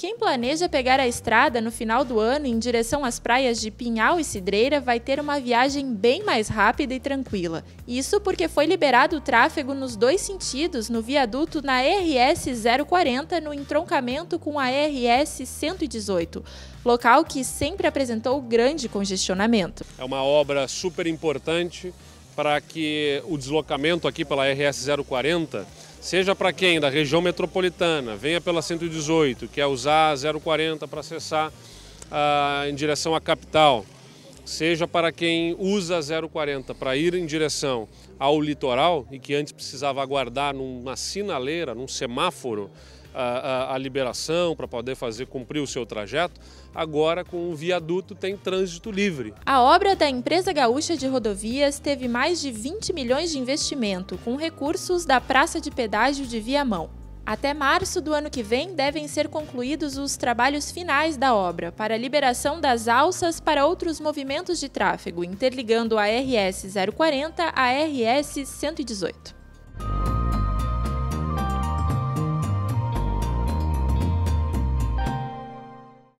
Quem planeja pegar a estrada no final do ano em direção às praias de Pinhal e Cidreira vai ter uma viagem bem mais rápida e tranquila. Isso porque foi liberado o tráfego nos dois sentidos no viaduto na RS 040 no entroncamento com a RS 118, local que sempre apresentou grande congestionamento. É uma obra super importante para que o deslocamento aqui pela RS 040 seja para quem da região metropolitana, venha pela 118, que é usar 040 para acessar ah, em direção à capital, seja para quem usa 040 para ir em direção ao litoral e que antes precisava aguardar numa sinaleira, num semáforo, a, a, a, liberação para poder fazer cumprir o seu trajeto, agora com o viaduto tem trânsito livre. A obra da empresa gaúcha de rodovias teve mais de 20 milhões de investimento, com recursos da Praça de Pedágio de Viamão. Até março do ano que vem devem ser concluídos os trabalhos finais da obra para a liberação das alças para outros movimentos de tráfego, interligando a RS 040 à RS 118.